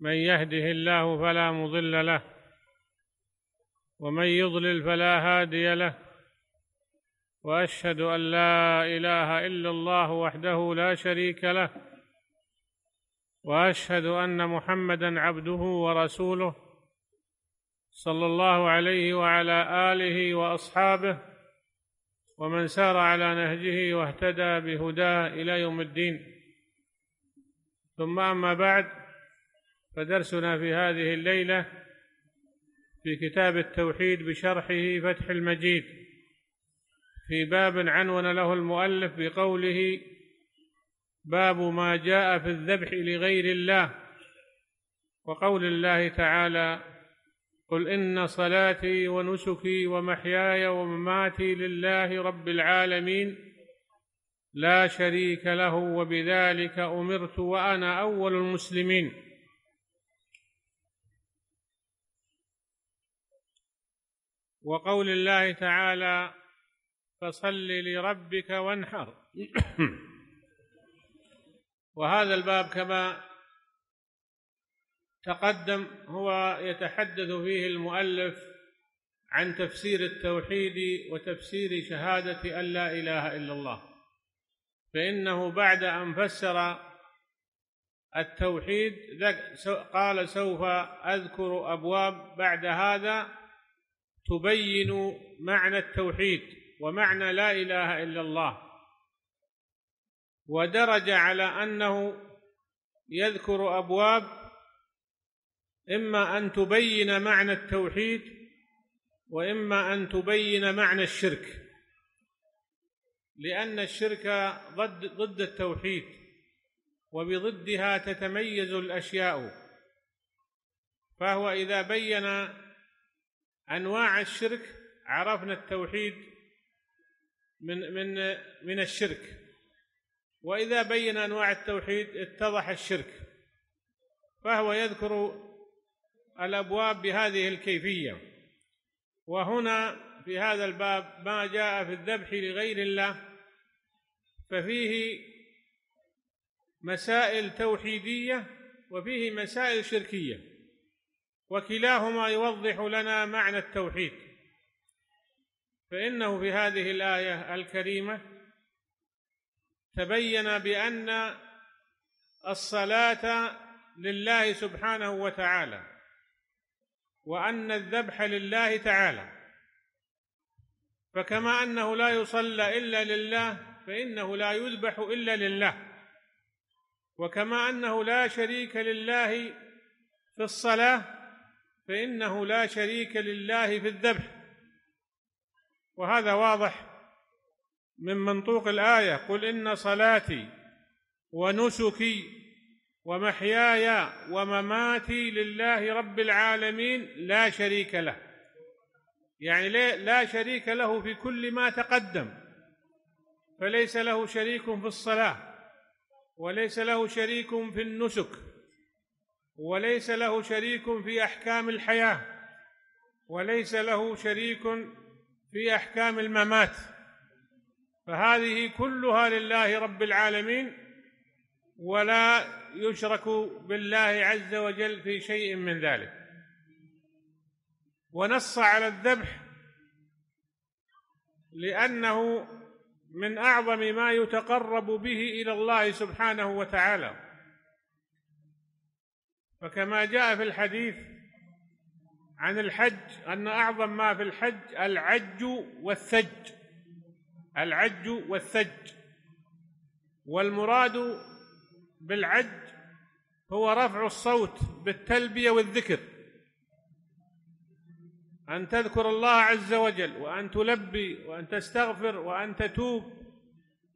من يهده الله فلا مضل له ومن يضلل فلا هادي له واشهد ان لا اله الا الله وحده لا شريك له واشهد ان محمدا عبده ورسوله صلى الله عليه وعلى اله واصحابه ومن سار على نهجه واهتدى بهداه الى يوم الدين ثم اما بعد فدرسنا في هذه الليلة في كتاب التوحيد بشرحه فتح المجيد في باب عنون له المؤلف بقوله باب ما جاء في الذبح لغير الله وقول الله تعالى قل إن صلاتي ونسكي ومحياي ومماتي لله رب العالمين لا شريك له وبذلك أمرت وأنا أول المسلمين وقول الله تعالى فصل لربك وانحر وهذا الباب كما تقدم هو يتحدث فيه المؤلف عن تفسير التوحيد وتفسير شهادة أن لا إله إلا الله فإنه بعد أن فسر التوحيد قال سوف أذكر أبواب بعد هذا تبين معنى التوحيد ومعنى لا إله إلا الله ودرج على أنه يذكر أبواب إما أن تبين معنى التوحيد وإما أن تبين معنى الشرك لأن الشرك ضد, ضد التوحيد وبضدها تتميز الأشياء فهو إذا بين انواع الشرك عرفنا التوحيد من من من الشرك واذا بين انواع التوحيد اتضح الشرك فهو يذكر الابواب بهذه الكيفيه وهنا في هذا الباب ما جاء في الذبح لغير الله ففيه مسائل توحيديه وفيه مسائل شركيه وكلاهما يوضح لنا معنى التوحيد فإنه في هذه الآية الكريمة تبين بأن الصلاة لله سبحانه وتعالى وأن الذبح لله تعالى فكما أنه لا يصلى إلا لله فإنه لا يذبح إلا لله وكما أنه لا شريك لله في الصلاة فإنه لا شريك لله في الذبح وهذا واضح من منطوق الآية قل إن صلاتي ونسكي ومحياي ومماتي لله رب العالمين لا شريك له يعني لا شريك له في كل ما تقدم فليس له شريك في الصلاة وليس له شريك في النسك وليس له شريك في احكام الحياه وليس له شريك في احكام الممات فهذه كلها لله رب العالمين ولا يشرك بالله عز وجل في شيء من ذلك ونص على الذبح لانه من اعظم ما يتقرب به الى الله سبحانه وتعالى فكما جاء في الحديث عن الحج أن أعظم ما في الحج العج والثج العج والثج والمراد بالعج هو رفع الصوت بالتلبية والذكر أن تذكر الله عز وجل وأن تلبي وأن تستغفر وأن تتوب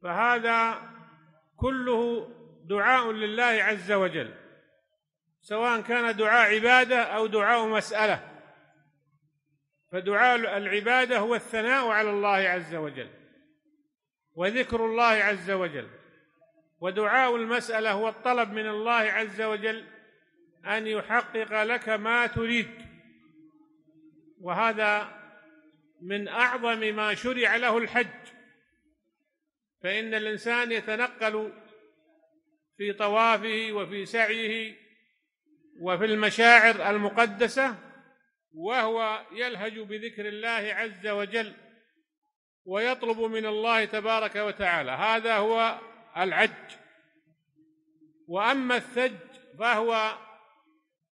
فهذا كله دعاء لله عز وجل سواء كان دعاء عباده او دعاء مساله فدعاء العباده هو الثناء على الله عز وجل وذكر الله عز وجل ودعاء المساله هو الطلب من الله عز وجل ان يحقق لك ما تريد وهذا من اعظم ما شرع له الحج فان الانسان يتنقل في طوافه وفي سعيه وفي المشاعر المقدسة وهو يلهج بذكر الله عز وجل ويطلب من الله تبارك وتعالى هذا هو العج وأما الثج فهو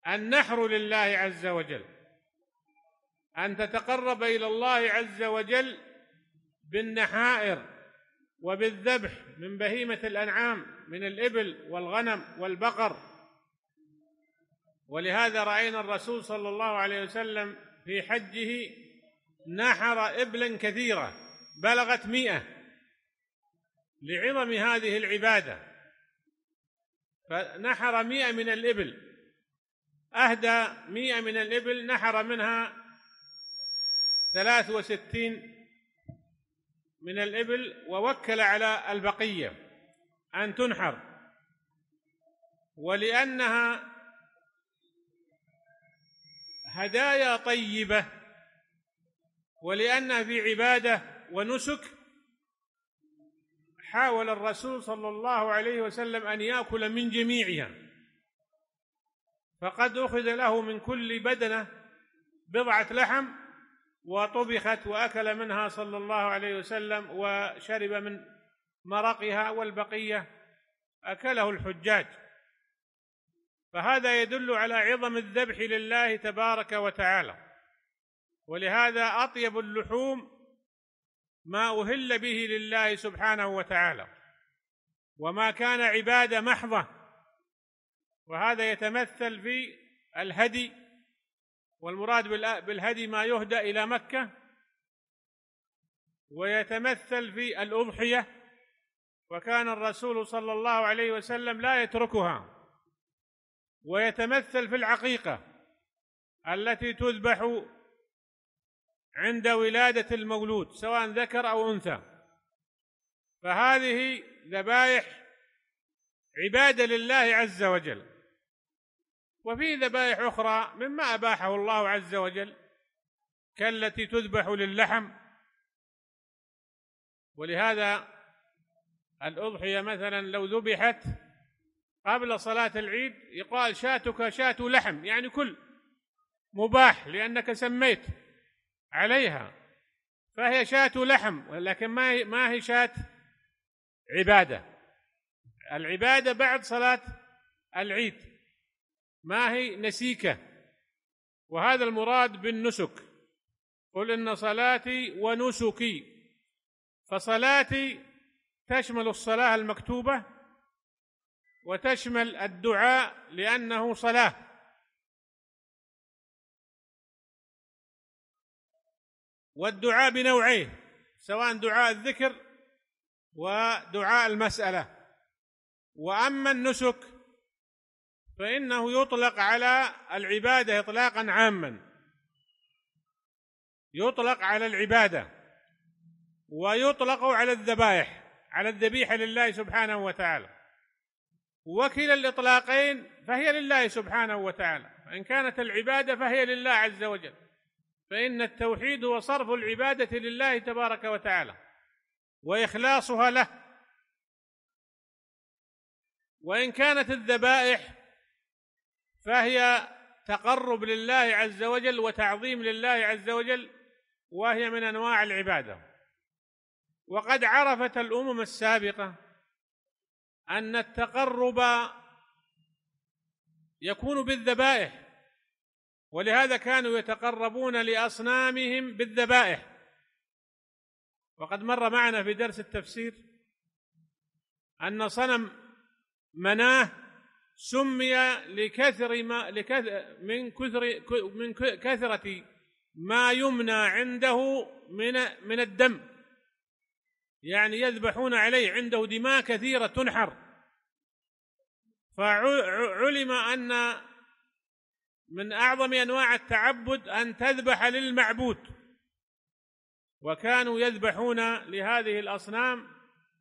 النحر لله عز وجل أن تتقرب إلى الله عز وجل بالنحائر وبالذبح من بهيمة الأنعام من الإبل والغنم والبقر ولهذا راينا الرسول صلى الله عليه وسلم في حجه نحر ابلا كثيره بلغت مئه لعظم هذه العباده فنحر مئه من الابل اهدى مئه من الابل نحر منها ثلاث وستين من الإبل ووكل على البقية أن تنحر ولأنها هدايا طيبة ولأنها في عبادة ونسك حاول الرسول صلى الله عليه وسلم أن يأكل من جميعها فقد أخذ له من كل بدنة بضعة لحم وطبخت وأكل منها صلى الله عليه وسلم وشرب من مرقها والبقية أكله الحجاج فهذا يدل على عظم الذبح لله تبارك وتعالى ولهذا اطيب اللحوم ما اهل به لله سبحانه وتعالى وما كان عباده محضه وهذا يتمثل في الهدي والمراد بالهدي ما يهدى الى مكه ويتمثل في الاضحيه وكان الرسول صلى الله عليه وسلم لا يتركها ويتمثل في العقيقة التي تذبح عند ولادة المولود سواء ذكر أو أنثى فهذه ذبائح عبادة لله عز وجل وفي ذبائح أخرى مما أباحه الله عز وجل كالتي تذبح للحم ولهذا الأضحية مثلا لو ذبحت قبل صلاة العيد يقال شاتك شات لحم يعني كل مباح لأنك سميت عليها فهي شات لحم ولكن ما هي ما هي شات عبادة العبادة بعد صلاة العيد ما هي نسيكة وهذا المراد بالنسك قل إن صلاتي ونسكي فصلاتي تشمل الصلاة المكتوبة وتشمل الدعاء لأنه صلاة والدعاء بنوعين سواء دعاء الذكر ودعاء المسألة وأما النسك فإنه يطلق على العبادة إطلاقا عاما يطلق على العبادة ويطلق على الذبائح على الذبيحة لله سبحانه وتعالى وكلا الاطلاقين فهي لله سبحانه وتعالى فان كانت العباده فهي لله عز وجل فان التوحيد هو صرف العباده لله تبارك وتعالى واخلاصها له وان كانت الذبائح فهي تقرب لله عز وجل وتعظيم لله عز وجل وهي من انواع العباده وقد عرفت الامم السابقه أن التقرب يكون بالذبائح ولهذا كانوا يتقربون لأصنامهم بالذبائح وقد مر معنا في درس التفسير أن صنم مناه سمي لكثر ما لكثر من كثر من كثرة ما يمنى عنده من من الدم يعني يذبحون عليه عنده دماء كثيرة تنحر فعلم أن من أعظم أنواع التعبد أن تذبح للمعبود وكانوا يذبحون لهذه الأصنام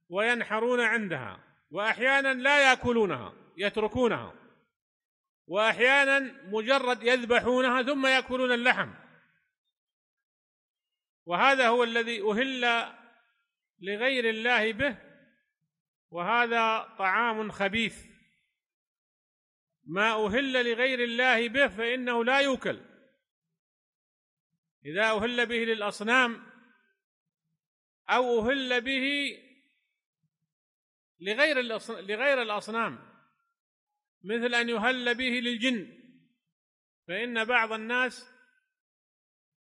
وينحرون عندها وأحيانا لا يأكلونها يتركونها وأحيانا مجرد يذبحونها ثم يأكلون اللحم وهذا هو الذي أهل لغير الله به وهذا طعام خبيث ما أهل لغير الله به فإنه لا يوكل إذا أهل به للأصنام أو أهل به لغير لغير الأصنام مثل أن يهل به للجن فإن بعض الناس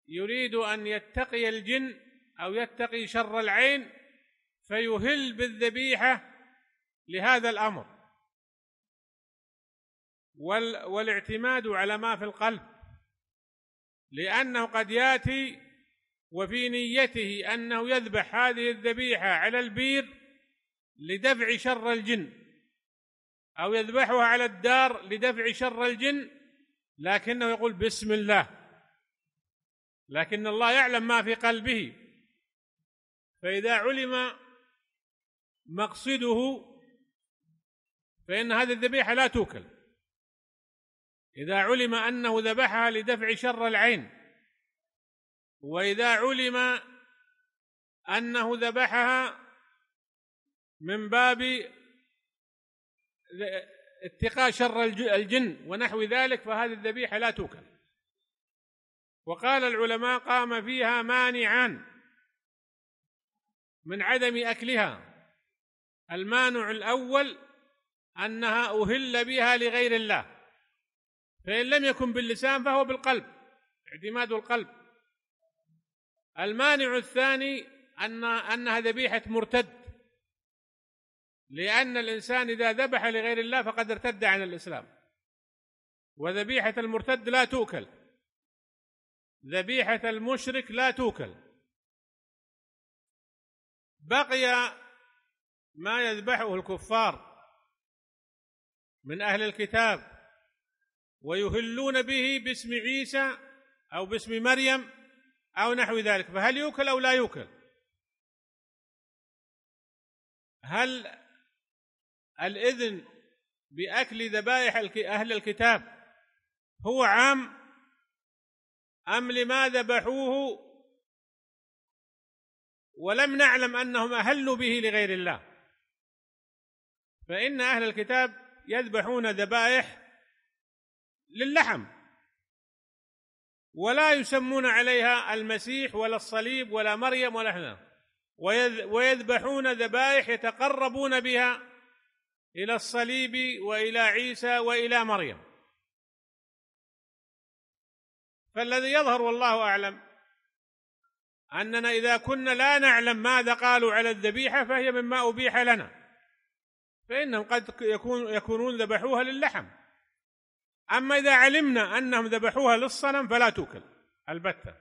يريد أن يتقي الجن أو يتقي شر العين فيهل بالذبيحة لهذا الأمر والاعتماد على ما في القلب لأنه قد يأتي وفي نيته أنه يذبح هذه الذبيحة على البير لدفع شر الجن أو يذبحها على الدار لدفع شر الجن لكنه يقول بسم الله لكن الله يعلم ما في قلبه فإذا علم مقصده فإن هذه الذبيحة لا توكل إذا علم أنه ذبحها لدفع شر العين وإذا علم أنه ذبحها من باب اتقاء شر الجن ونحو ذلك فهذه الذبيحة لا توكل وقال العلماء قام فيها مانعان من عدم أكلها المانع الأول أنها أهل بها لغير الله فإن لم يكن باللسان فهو بالقلب اعتماد القلب المانع الثاني أن أنها ذبيحة مرتد لأن الإنسان إذا ذبح لغير الله فقد ارتد عن الإسلام وذبيحة المرتد لا توكل ذبيحة المشرك لا توكل بقي ما يذبحه الكفار من أهل الكتاب ويهلون به باسم عيسى أو باسم مريم أو نحو ذلك فهل يوكل أو لا يوكل هل الإذن بأكل ذبائح أهل الكتاب هو عام أم لما ذبحوه ولم نعلم أنهم أهلوا به لغير الله فإن أهل الكتاب يذبحون ذبائح للحم ولا يسمون عليها المسيح ولا الصليب ولا مريم ولا احنا ويذبحون ذبائح يتقربون بها الى الصليب والى عيسى والى مريم فالذي يظهر والله اعلم اننا اذا كنا لا نعلم ماذا قالوا على الذبيحه فهي مما ابيح لنا فإنهم قد يكون يكونون ذبحوها للحم أما إذا علمنا أنهم ذبحوها للصنم فلا توكل البتة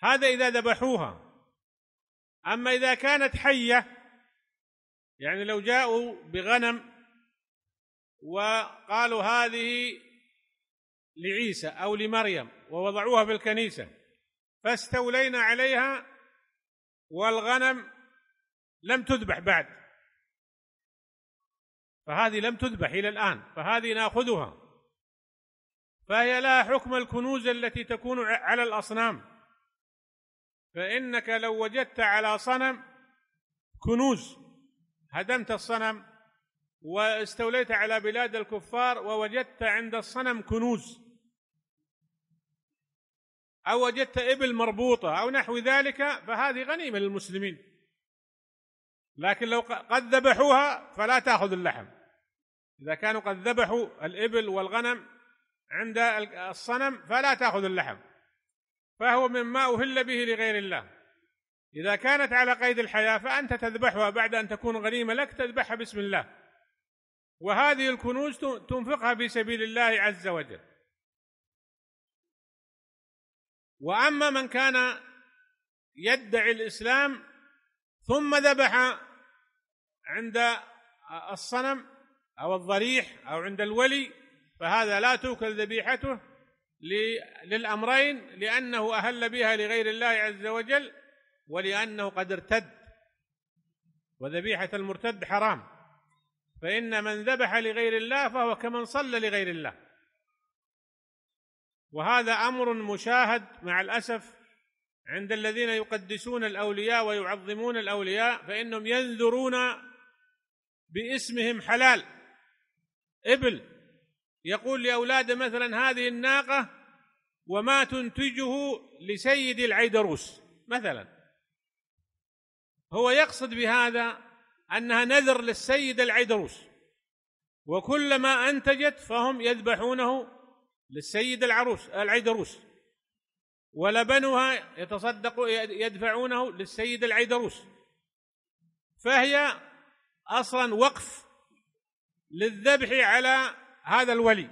هذا إذا ذبحوها أما إذا كانت حية يعني لو جاءوا بغنم وقالوا هذه لعيسى أو لمريم ووضعوها في الكنيسة فاستولينا عليها والغنم لم تذبح بعد فهذه لم تذبح إلى الآن فهذه نأخذها فهي لها حكم الكنوز التي تكون على الأصنام فإنك لو وجدت على صنم كنوز هدمت الصنم واستوليت على بلاد الكفار ووجدت عند الصنم كنوز أو وجدت إبل مربوطة أو نحو ذلك فهذه غنيمة للمسلمين لكن لو قد ذبحوها فلا تأخذ اللحم إذا كانوا قد ذبحوا الإبل والغنم عند الصنم فلا تأخذ اللحم فهو مما أهل به لغير الله إذا كانت على قيد الحياة فأنت تذبحها بعد أن تكون غنيمة لك تذبحها بسم الله وهذه الكنوز تنفقها في سبيل الله عز وجل وأما من كان يدعي الإسلام ثم ذبح عند الصنم أو الضريح أو عند الولي فهذا لا توكل ذبيحته للأمرين لأنه أهل بها لغير الله عز وجل ولأنه قد ارتد وذبيحة المرتد حرام فإن من ذبح لغير الله فهو كمن صلى لغير الله وهذا أمر مشاهد مع الأسف عند الذين يقدسون الأولياء ويعظمون الأولياء فإنهم ينذرون باسمهم حلال ابل يقول لأولاده مثلا هذه الناقة وما تنتجه لسيد العيدروس مثلا هو يقصد بهذا أنها نذر للسيد العيدروس وكلما أنتجت فهم يذبحونه للسيد العروس العيدروس ولبنها يتصدق يدفعونه للسيد العيدروس فهي اصلا وقف للذبح على هذا الولي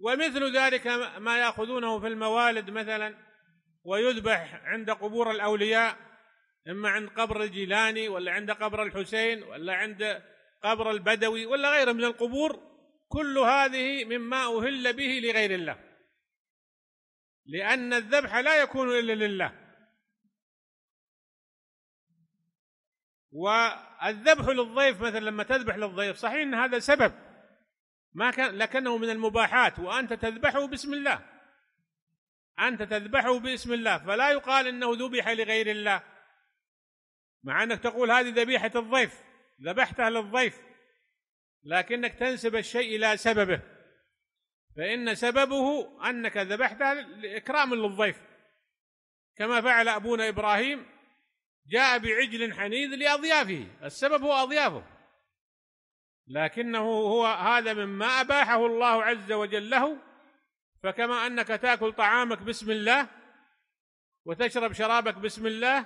ومثل ذلك ما ياخذونه في الموالد مثلا ويذبح عند قبور الاولياء اما عند قبر الجيلاني ولا عند قبر الحسين ولا عند قبر البدوي ولا غيره من القبور كل هذه مما اهل به لغير الله لان الذبح لا يكون الا لله والذبح للضيف مثلا لما تذبح للضيف صحيح ان هذا سبب ما كان لكنه من المباحات وانت تذبحه باسم الله انت تذبحه باسم الله فلا يقال انه ذبح لغير الله مع انك تقول هذه ذبيحه الضيف ذبحتها للضيف لكنك تنسب الشيء الى سببه فان سببه انك ذبحتها لاكرام للضيف كما فعل ابونا ابراهيم جاء بعجل حنيذ لأضيافه السبب هو أضيافه لكنه هو هذا مما أباحه الله عز وجل له فكما أنك تأكل طعامك بسم الله وتشرب شرابك بسم الله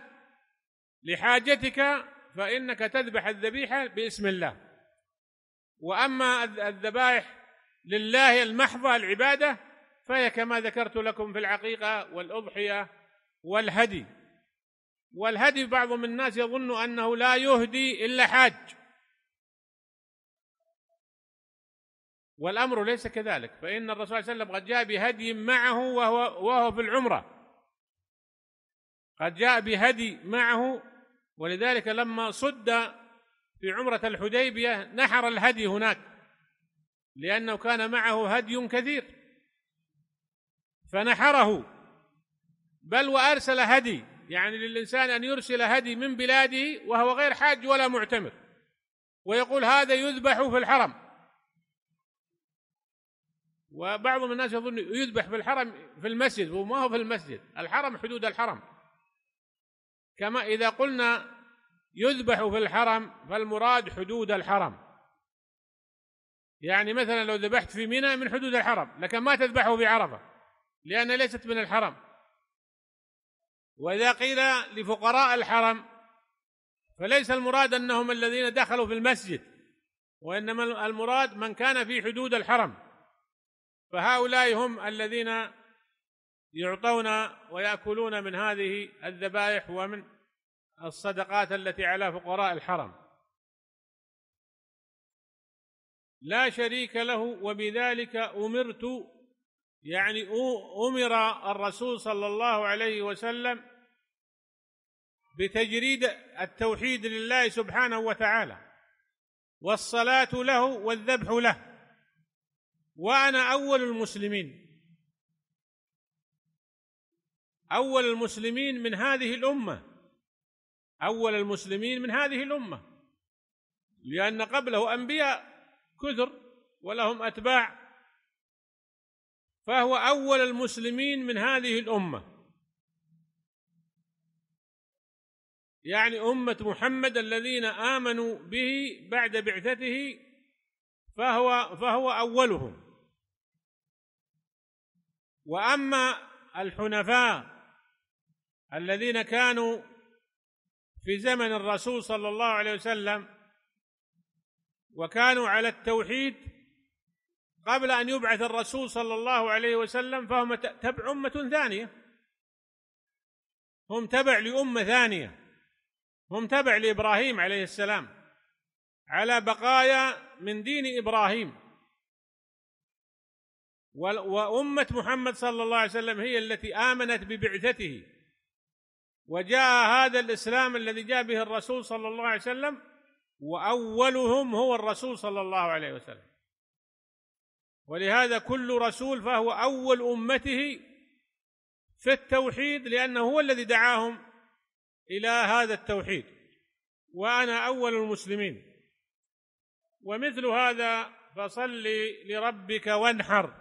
لحاجتك فإنك تذبح الذبيحة باسم الله وأما الذبائح لله المحضة العبادة فهي كما ذكرت لكم في العقيقة والأضحية والهدي والهدي بعض من الناس يظن أنه لا يهدي إلا حاج والأمر ليس كذلك فإن الرسول صلى الله عليه وسلم قد جاء بهدي معه وهو, وهو في العمرة قد جاء بهدي معه ولذلك لما صد في عمرة الحديبية نحر الهدي هناك لأنه كان معه هدي كثير فنحره بل وأرسل هدي يعني للإنسان أن يرسل هدي من بلاده وهو غير حاج ولا معتمر ويقول هذا يذبح في الحرم وبعض من الناس يظن يذبح في الحرم في المسجد وما هو في المسجد الحرم حدود الحرم كما إذا قلنا يذبح في الحرم فالمراد حدود الحرم يعني مثلا لو ذبحت في منى من حدود الحرم لكن ما تذبحه في عرفة لأنها ليست من الحرم وإذا قيل لفقراء الحرم فليس المراد أنهم الذين دخلوا في المسجد وإنما المراد من كان في حدود الحرم فهؤلاء هم الذين يعطون ويأكلون من هذه الذبائح ومن الصدقات التي على فقراء الحرم لا شريك له وبذلك أمرت يعني أمر الرسول صلى الله عليه وسلم بتجريد التوحيد لله سبحانه وتعالى والصلاة له والذبح له وأنا أول المسلمين أول المسلمين من هذه الأمة أول المسلمين من هذه الأمة لأن قبله أنبياء كثر ولهم أتباع فهو أول المسلمين من هذه الأمة يعني أمة محمد الذين آمنوا به بعد بعثته فهو فهو أولهم وأما الحنفاء الذين كانوا في زمن الرسول صلى الله عليه وسلم وكانوا على التوحيد قبل أن يبعث الرسول صلى الله عليه وسلم فهم تبع أمة ثانية هم تبع لأمة ثانية هم تبع لابراهيم عليه السلام على بقايا من دين ابراهيم وامه محمد صلى الله عليه وسلم هي التي امنت ببعثته وجاء هذا الاسلام الذي جاء به الرسول صلى الله عليه وسلم واولهم هو الرسول صلى الله عليه وسلم ولهذا كل رسول فهو اول امته في التوحيد لانه هو الذي دعاهم الى هذا التوحيد وانا اول المسلمين ومثل هذا فصل لربك وانحر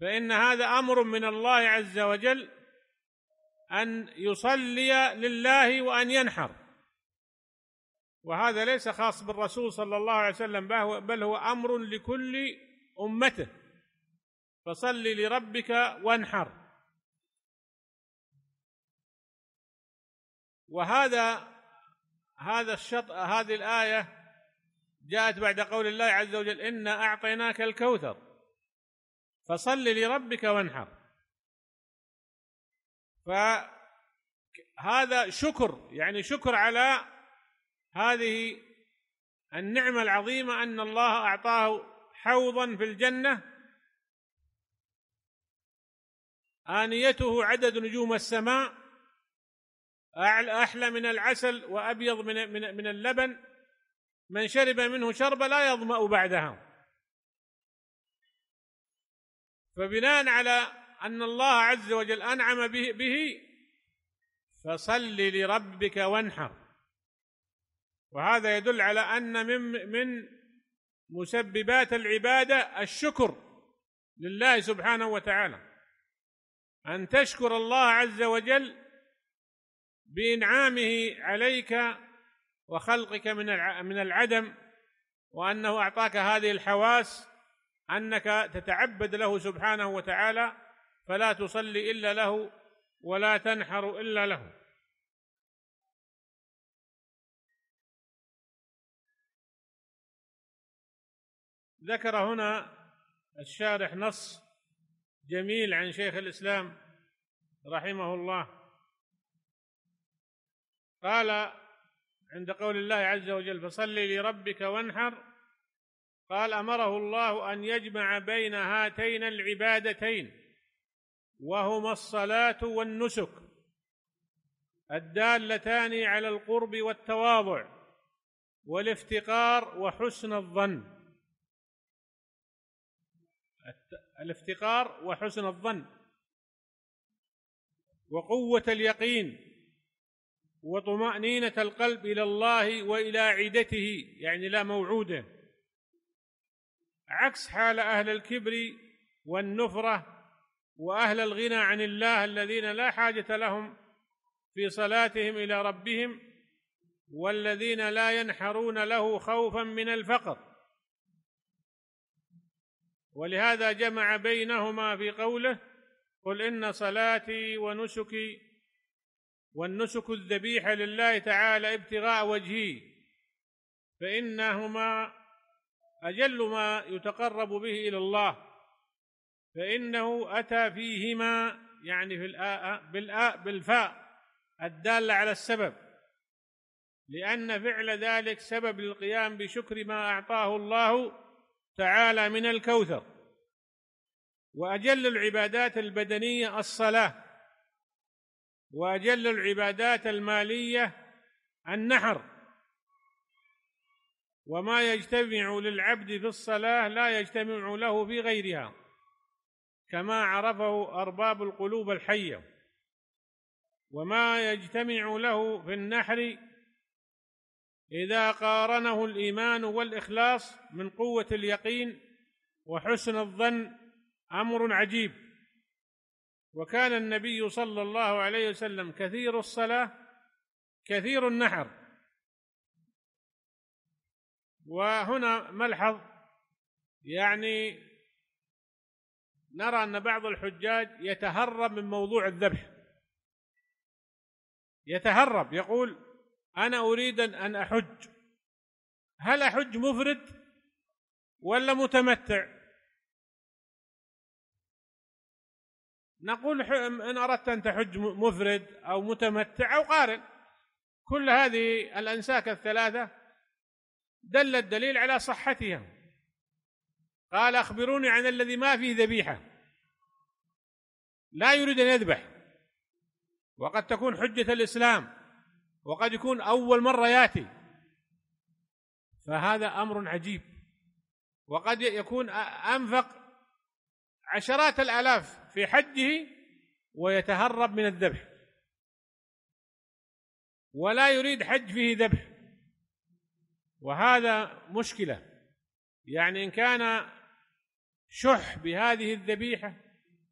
فان هذا امر من الله عز وجل ان يصلي لله وان ينحر وهذا ليس خاص بالرسول صلى الله عليه وسلم بل هو امر لكل امته فصل لربك وانحر وهذا هذا الشط هذه الآية جاءت بعد قول الله عز وجل إنا أعطيناك الكوثر فصل لربك وانحر فهذا شكر يعني شكر على هذه النعمة العظيمة أن الله أعطاه حوضا في الجنة آنيته عدد نجوم السماء أحلى من العسل وأبيض من من من اللبن من شرب منه شربة لا يظمأ بعدها فبناء على أن الله عز وجل أنعم به, به فصل لربك وانحر وهذا يدل على أن من من مسببات العبادة الشكر لله سبحانه وتعالى أن تشكر الله عز وجل بإنعامه عليك وخلقك من من العدم وأنه أعطاك هذه الحواس أنك تتعبد له سبحانه وتعالى فلا تصلي إلا له ولا تنحر إلا له ذكر هنا الشارح نص جميل عن شيخ الإسلام رحمه الله قال عند قول الله عز وجل فصل لربك وانحر قال امره الله ان يجمع بين هاتين العبادتين وهما الصلاه والنسك الدالتان على القرب والتواضع والافتقار وحسن الظن الافتقار وحسن الظن وقوه اليقين وطمأنينة القلب إلى الله وإلى عدته يعني لا موعودة عكس حال أهل الكبر والنفرة وأهل الغنى عن الله الذين لا حاجة لهم في صلاتهم إلى ربهم والذين لا ينحرون له خوفا من الفقر ولهذا جمع بينهما في قوله قل إن صلاتي ونسكي والنسك الذبيحة لله تعالى ابتغاء وجهه فإنهما أجل ما يتقرب به إلى الله فإنه أتى فيهما يعني في الآء بالآء بالفاء الدالة على السبب لأن فعل ذلك سبب للقيام بشكر ما أعطاه الله تعالى من الكوثر وأجل العبادات البدنية الصلاة واجل العبادات الماليه النحر وما يجتمع للعبد في الصلاه لا يجتمع له في غيرها كما عرفه ارباب القلوب الحيه وما يجتمع له في النحر اذا قارنه الايمان والاخلاص من قوه اليقين وحسن الظن امر عجيب وكان النبي صلى الله عليه وسلم كثير الصلاة كثير النحر وهنا ملحظ يعني نرى أن بعض الحجاج يتهرب من موضوع الذبح يتهرب يقول أنا أريد أن أحج هل أحج مفرد ولا متمتع نقول إن أردت أن تحج مفرد أو متمتع أو قارن كل هذه الأنساك الثلاثة دل الدليل على صحتها قال أخبروني عن الذي ما فيه ذبيحة لا يريد أن يذبح وقد تكون حجة الإسلام وقد يكون أول مرة ياتي فهذا أمر عجيب وقد يكون أنفق عشرات الآلاف في حجه ويتهرب من الذبح ولا يريد حج فيه ذبح وهذا مشكله يعني ان كان شح بهذه الذبيحه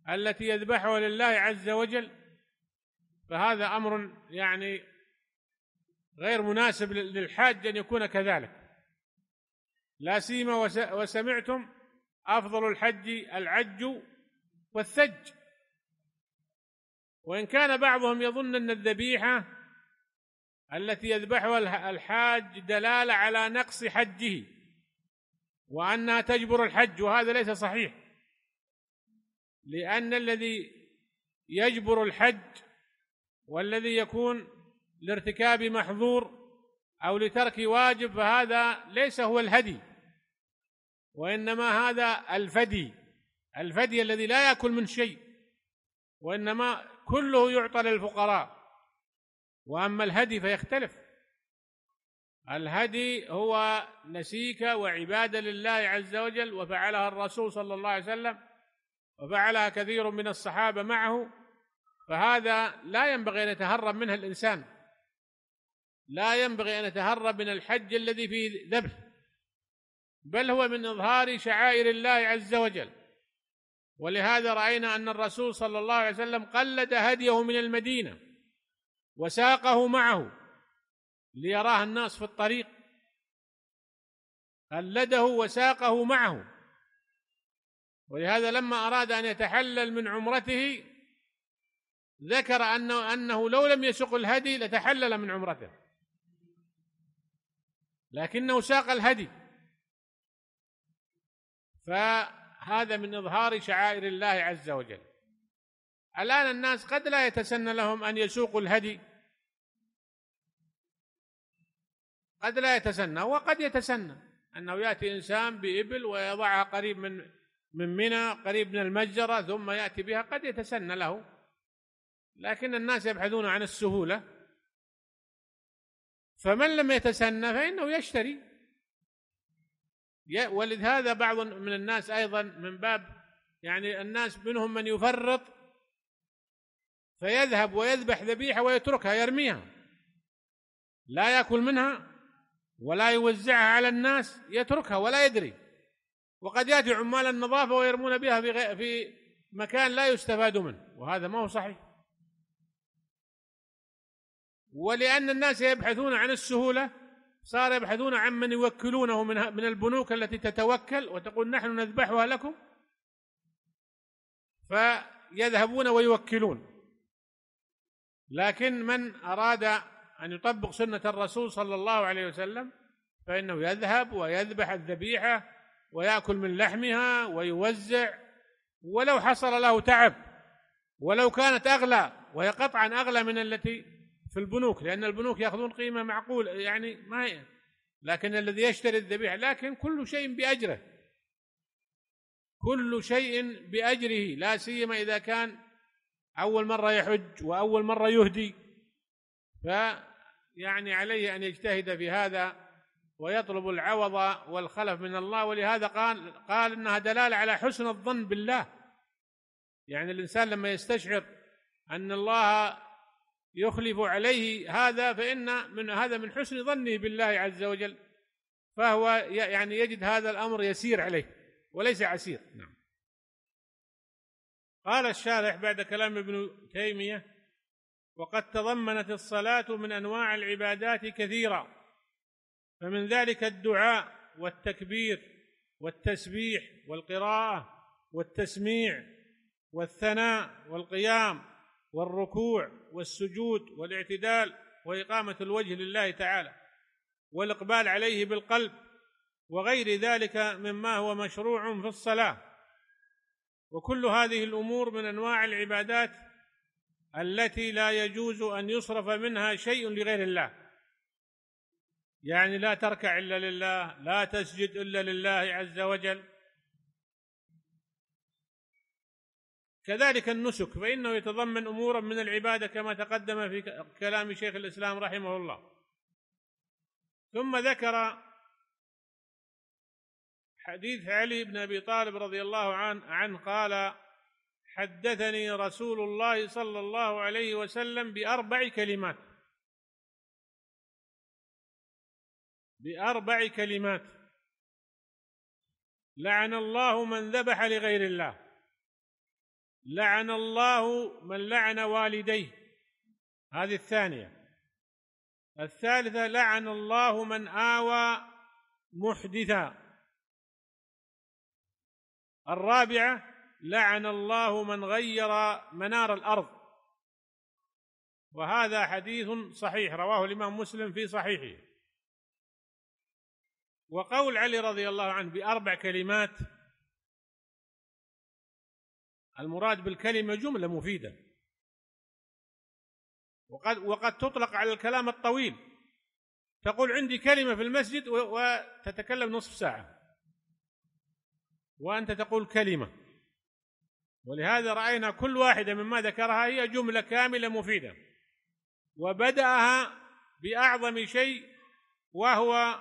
التي يذبحها لله عز وجل فهذا امر يعني غير مناسب للحاج ان يكون كذلك لا سيما وسمعتم افضل الحج العج والثج وإن كان بعضهم يظن أن الذبيحة التي يذبحها الحاج دلالة على نقص حجه وأنها تجبر الحج وهذا ليس صحيح لأن الذي يجبر الحج والذي يكون لارتكاب محظور أو لترك واجب فهذا ليس هو الهدي وإنما هذا الفدي الفدي الذي لا ياكل من شيء وانما كله يعطى للفقراء واما الهدي فيختلف الهدي هو نسيكه وعباده لله عز وجل وفعلها الرسول صلى الله عليه وسلم وفعلها كثير من الصحابه معه فهذا لا ينبغي ان يتهرب منه الانسان لا ينبغي ان يتهرب من الحج الذي فيه ذبح بل هو من اظهار شعائر الله عز وجل ولهذا راينا ان الرسول صلى الله عليه وسلم قلد هديه من المدينه وساقه معه ليراه الناس في الطريق قلده وساقه معه ولهذا لما اراد ان يتحلل من عمرته ذكر انه انه لو لم يسق الهدي لتحلل من عمرته لكنه ساق الهدي ف هذا من إظهار شعائر الله عز وجل الآن الناس قد لا يتسنى لهم أن يسوقوا الهدي قد لا يتسنى وقد يتسنى أنه يأتي إنسان بإبل ويضعها قريب من من منى قريب من المجزرة ثم يأتي بها قد يتسنى له لكن الناس يبحثون عن السهولة فمن لم يتسنى فإنه يشتري ولهذا بعض من الناس ايضا من باب يعني الناس منهم من يفرط فيذهب ويذبح ذبيحه ويتركها يرميها لا ياكل منها ولا يوزعها على الناس يتركها ولا يدري وقد ياتي عمال النظافه ويرمون بها في في مكان لا يستفاد منه وهذا ما هو صحيح ولان الناس يبحثون عن السهوله صار يبحثون عمن يوكلونه من من البنوك التي تتوكل وتقول نحن نذبحها لكم فيذهبون ويوكلون لكن من أراد أن يطبق سنة الرسول صلى الله عليه وسلم فإنه يذهب ويذبح الذبيحة ويأكل من لحمها ويوزع ولو حصل له تعب ولو كانت أغلى وهي قطعا أغلى من التي في البنوك لأن البنوك يأخذون قيمة معقولة يعني ما هي لكن الذي يشتري الذبيحة لكن كل شيء بأجره كل شيء بأجره لا سيما إذا كان أول مرة يحج وأول مرة يهدي فيعني عليه أن يجتهد في هذا ويطلب العوض والخلف من الله ولهذا قال قال انها دلاله على حسن الظن بالله يعني الانسان لما يستشعر ان الله يخلف عليه هذا فإن من هذا من حسن ظنه بالله عز وجل فهو يعني يجد هذا الأمر يسير عليه وليس عسير نعم قال الشارح بعد كلام ابن تيمية وقد تضمنت الصلاة من أنواع العبادات كثيرة فمن ذلك الدعاء والتكبير والتسبيح والقراءة والتسميع والثناء والقيام والركوع والسجود والاعتدال واقامه الوجه لله تعالى والاقبال عليه بالقلب وغير ذلك مما هو مشروع في الصلاه وكل هذه الامور من انواع العبادات التي لا يجوز ان يصرف منها شيء لغير الله يعني لا تركع الا لله لا تسجد الا لله عز وجل كذلك النسك فإنه يتضمن أمورا من العبادة كما تقدم في كلام شيخ الإسلام رحمه الله ثم ذكر حديث علي بن أبي طالب رضي الله عنه, عن قال حدثني رسول الله صلى الله عليه وسلم بأربع كلمات بأربع كلمات لعن الله من ذبح لغير الله لعن الله من لعن والديه هذه الثانيه الثالثه لعن الله من اوى محدثا الرابعه لعن الله من غير منار الارض وهذا حديث صحيح رواه الامام مسلم في صحيحه وقول علي رضي الله عنه باربع كلمات المراد بالكلمة جملة مفيدة وقد وقد تطلق على الكلام الطويل تقول عندي كلمة في المسجد وتتكلم نصف ساعة وأنت تقول كلمة ولهذا رأينا كل واحدة مما ذكرها هي جملة كاملة مفيدة وبدأها بأعظم شيء وهو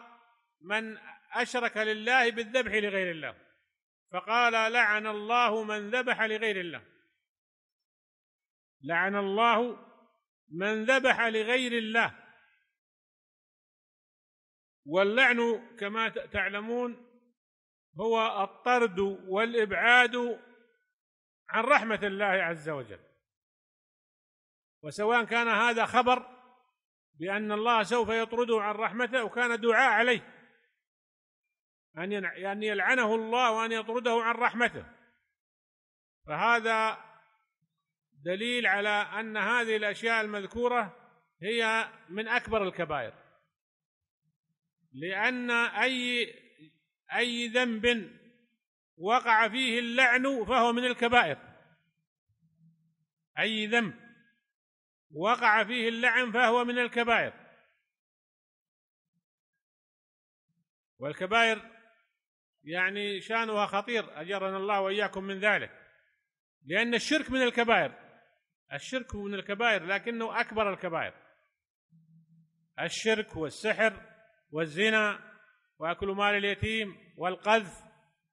من أشرك لله بالذبح لغير الله فقال لعن الله من ذبح لغير الله لعن الله من ذبح لغير الله واللعن كما تعلمون هو الطرد والابعاد عن رحمه الله عز وجل وسواء كان هذا خبر بان الله سوف يطرده عن رحمته وكان دعاء عليه أن يلعنه الله وأن يطرده عن رحمته فهذا دليل على أن هذه الأشياء المذكورة هي من أكبر الكبائر لأن أي أي ذنب وقع فيه اللعن فهو من الكبائر أي ذنب وقع فيه اللعن فهو من الكبائر والكبائر يعني شانها خطير اجرنا الله واياكم من ذلك لان الشرك من الكبائر الشرك من الكبائر لكنه اكبر الكبائر الشرك والسحر والزنا واكل مال اليتيم والقذف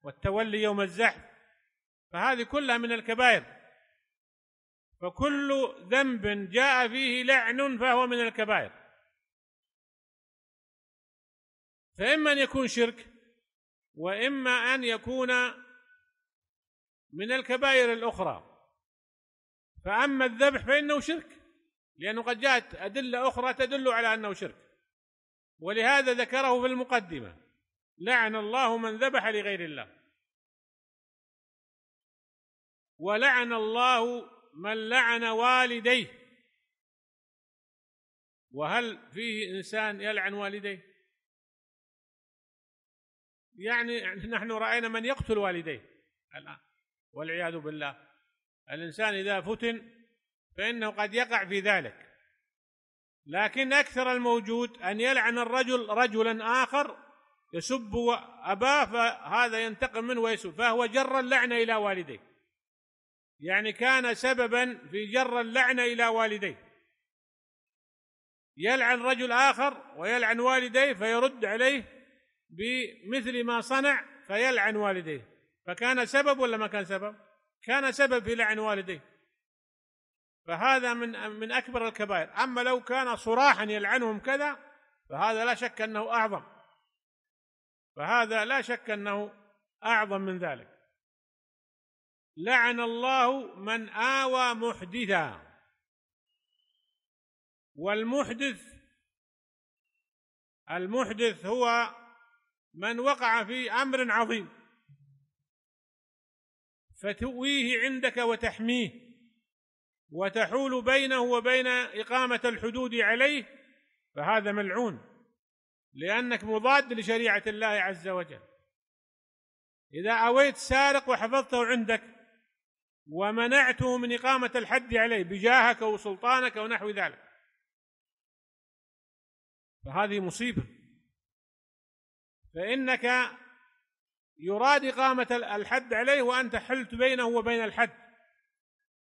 والتولي يوم الزحف فهذه كلها من الكبائر فكل ذنب جاء فيه لعن فهو من الكبائر فإما أن يكون شرك واما ان يكون من الكبائر الاخرى فاما الذبح فانه شرك لانه قد جاءت ادله اخرى تدل على انه شرك ولهذا ذكره في المقدمه لعن الله من ذبح لغير الله ولعن الله من لعن والديه وهل فيه انسان يلعن والديه يعني نحن راينا من يقتل والديه الان والعياذ بالله الانسان اذا فتن فانه قد يقع في ذلك لكن اكثر الموجود ان يلعن الرجل رجلا اخر يسب اباه فهذا ينتقم منه ويسب فهو جر اللعنه الى والديه يعني كان سببا في جر اللعنه الى والديه يلعن رجل اخر ويلعن والديه فيرد عليه بمثل ما صنع فيلعن والديه فكان سبب ولا ما كان سبب؟ كان سبب في لعن والديه فهذا من من اكبر الكبائر اما لو كان صراحا يلعنهم كذا فهذا لا شك انه اعظم فهذا لا شك انه اعظم من ذلك لعن الله من آوى محدثا والمحدث المحدث هو من وقع في امر عظيم فتؤويه عندك وتحميه وتحول بينه وبين اقامه الحدود عليه فهذا ملعون لانك مضاد لشريعه الله عز وجل اذا اويت سارق وحفظته عندك ومنعته من اقامه الحد عليه بجاهك وسلطانك ونحو ذلك فهذه مصيبه فإنك يراد إقامة الحد عليه وأنت حلت بينه وبين الحد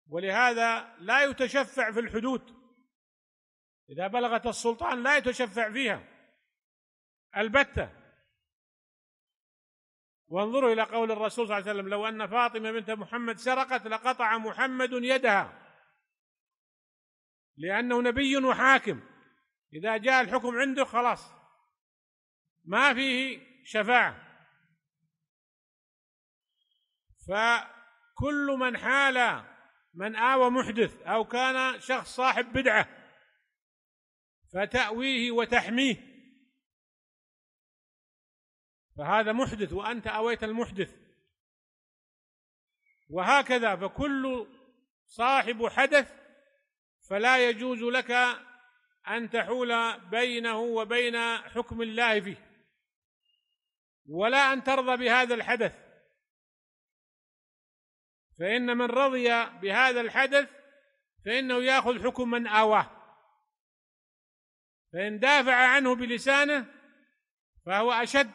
ولهذا لا يتشفع في الحدود إذا بلغت السلطان لا يتشفع فيها البتة وانظروا إلى قول الرسول صلى الله عليه وسلم لو أن فاطمة بنت محمد سرقت لقطع محمد يدها لأنه نبي وحاكم إذا جاء الحكم عنده خلاص ما فيه شفاعة فكل من حال من آوى محدث أو كان شخص صاحب بدعة فتأويه وتحميه فهذا محدث وأنت أويت المحدث وهكذا فكل صاحب حدث فلا يجوز لك أن تحول بينه وبين حكم الله فيه ولا ان ترضى بهذا الحدث فان من رضي بهذا الحدث فانه ياخذ حكم من اواه فان دافع عنه بلسانه فهو اشد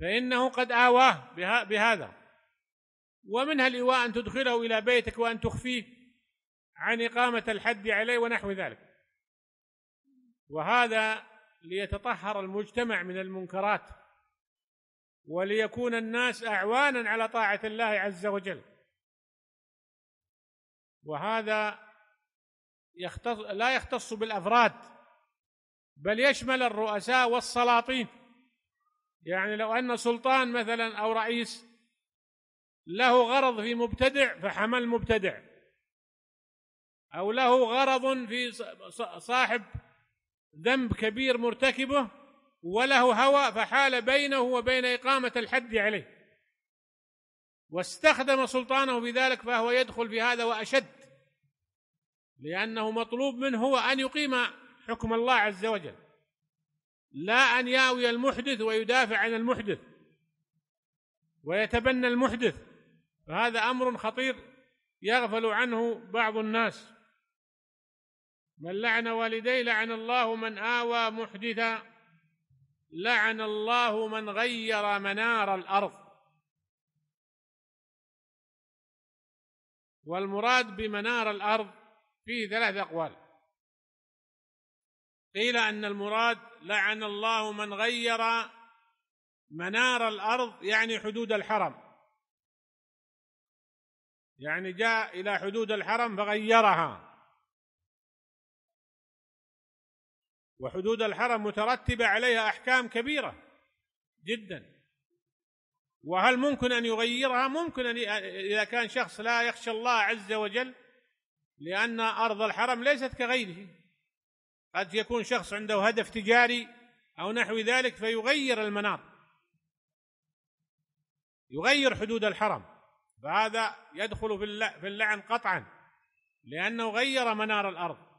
فانه قد اواه بهذا ومنها الايواء ان تدخله الى بيتك وان تخفيه عن اقامه الحد عليه ونحو ذلك وهذا ليتطهر المجتمع من المنكرات وليكون الناس اعوانا على طاعه الله عز وجل وهذا يختص لا يختص بالافراد بل يشمل الرؤساء والسلاطين يعني لو ان سلطان مثلا او رئيس له غرض في مبتدع فحمل مبتدع او له غرض في صاحب ذنب كبير مرتكبه وله هوى فحال بينه وبين إقامة الحد عليه واستخدم سلطانه في ذلك فهو يدخل في هذا وأشد لأنه مطلوب منه هو أن يقيم حكم الله عز وجل لا أن ياوي المحدث ويدافع عن المحدث ويتبنى المحدث فهذا أمر خطير يغفل عنه بعض الناس من لعن والديه لعن الله من آوى محدثا لعن الله من غير منار الأرض والمراد بمنار الأرض فيه ثلاث أقوال قيل أن المراد لعن الله من غير منار الأرض يعني حدود الحرم يعني جاء إلى حدود الحرم فغيرها وحدود الحرم مترتبة عليها أحكام كبيرة جدا وهل ممكن أن يغيرها ممكن أن إذا كان شخص لا يخشى الله عز وجل لأن أرض الحرم ليست كغيره قد يكون شخص عنده هدف تجاري أو نحو ذلك فيغير المناط يغير حدود الحرم فهذا يدخل في اللعن قطعا لأنه غير منار الأرض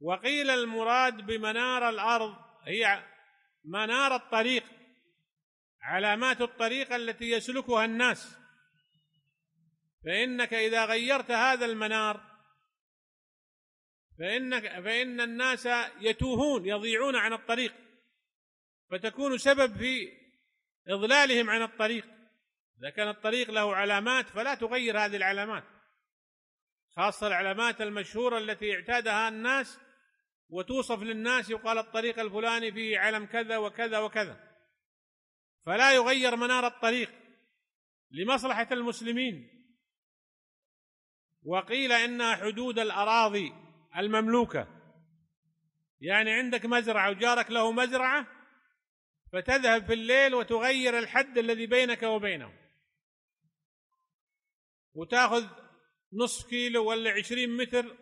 وقيل المراد بمنار الارض هي منار الطريق علامات الطريق التي يسلكها الناس فانك اذا غيرت هذا المنار فانك فان الناس يتوهون يضيعون عن الطريق فتكون سبب في اضلالهم عن الطريق اذا كان الطريق له علامات فلا تغير هذه العلامات خاصه العلامات المشهوره التي اعتادها الناس وتوصف للناس يقال الطريق الفلاني فيه علم كذا وكذا وكذا فلا يغير منار الطريق لمصلحة المسلمين وقيل إنها حدود الأراضي المملوكة يعني عندك مزرعة وجارك له مزرعة فتذهب في الليل وتغير الحد الذي بينك وبينه وتأخذ نصف كيلو ولا عشرين متر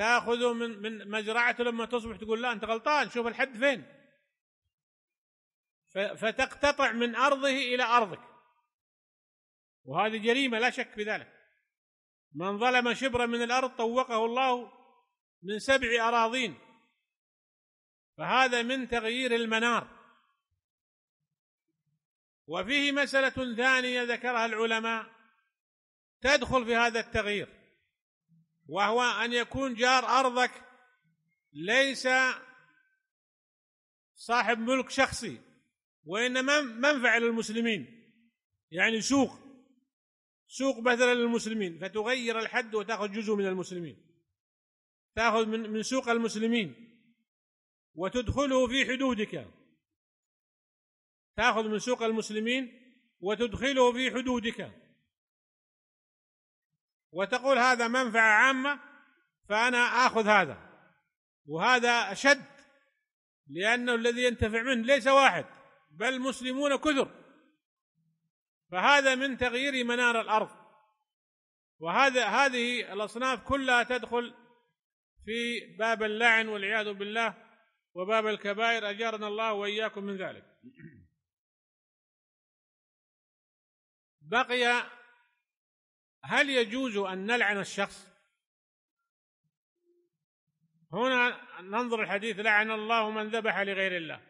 تاخذه من من مزرعته لما تصبح تقول لا انت غلطان شوف الحد فين فتقتطع من ارضه الى ارضك وهذه جريمه لا شك في ذلك من ظلم شبرا من الارض طوقه الله من سبع اراضين فهذا من تغيير المنار وفيه مساله ثانيه ذكرها العلماء تدخل في هذا التغيير وهو أن يكون جار أرضك ليس صاحب ملك شخصي وإنما منفعة للمسلمين يعني سوق سوق مثلا للمسلمين فتغير الحد وتأخذ جزء من المسلمين تأخذ من من سوق المسلمين وتدخله في حدودك تأخذ من سوق المسلمين وتدخله في حدودك وتقول هذا منفعة عامة فأنا آخذ هذا وهذا أشد لأنه الذي ينتفع منه ليس واحد بل المسلمون كثر فهذا من تغيير منار الأرض وهذا هذه الأصناف كلها تدخل في باب اللعن والعياذ بالله وباب الكبائر أجارنا الله وإياكم من ذلك بقي هل يجوز أن نلعن الشخص هنا ننظر الحديث لعن الله من ذبح لغير الله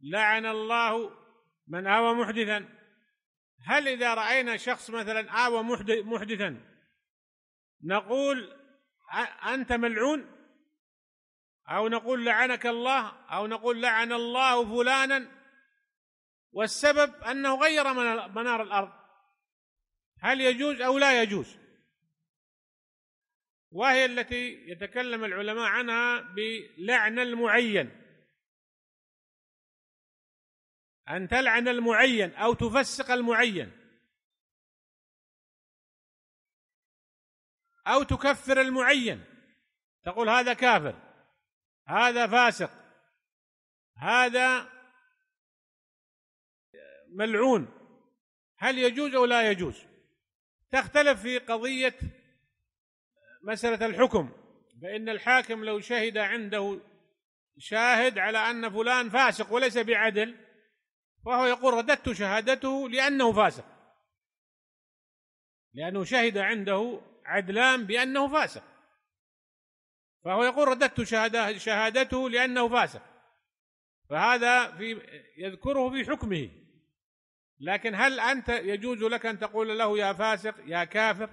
لعن الله من آوى محدثا هل إذا رأينا شخص مثلا آوى محدثا نقول أنت ملعون أو نقول لعنك الله أو نقول لعن الله فلانا والسبب أنه غير منار الأرض هل يجوز أو لا يجوز وهي التي يتكلم العلماء عنها بلعن المعين أن تلعن المعين أو تفسق المعين أو تكفر المعين تقول هذا كافر هذا فاسق هذا ملعون هل يجوز أو لا يجوز تختلف في قضية مسألة الحكم فإن الحاكم لو شهد عنده شاهد على أن فلان فاسق وليس بعدل فهو يقول رددت شهادته لأنه فاسق لأنه شهد عنده عدلان بأنه فاسق فهو يقول رددت شهادته لأنه فاسق فهذا في يذكره في حكمه لكن هل أنت يجوز لك أن تقول له يا فاسق يا كافر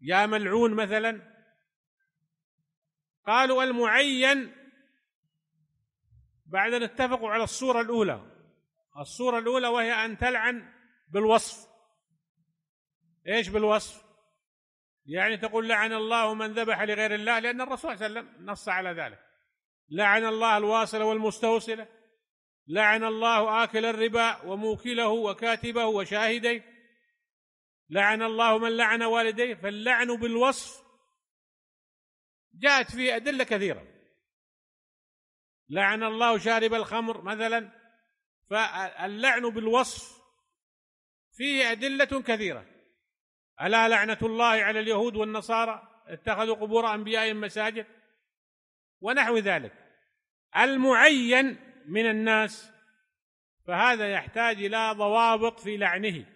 يا ملعون مثلا قالوا المعين بعد أن اتفقوا على الصورة الأولى الصورة الأولى وهي أن تلعن بالوصف إيش بالوصف يعني تقول لعن الله من ذبح لغير الله لأن الرسول صلى الله عليه وسلم نص على ذلك لعن الله الواصلة والمستوصلة لعن الله آكل الربا وموكله وكاتبه وشاهديه لعن الله من لعن والديه فاللعن بالوصف جاءت فيه أدلة كثيرة لعن الله شارب الخمر مثلا فاللعن بالوصف فيه أدلة كثيرة ألا لعنة الله على اليهود والنصارى اتخذوا قبور أنبيائهم مساجد ونحو ذلك المعين من الناس فهذا يحتاج الى ضوابط في لعنه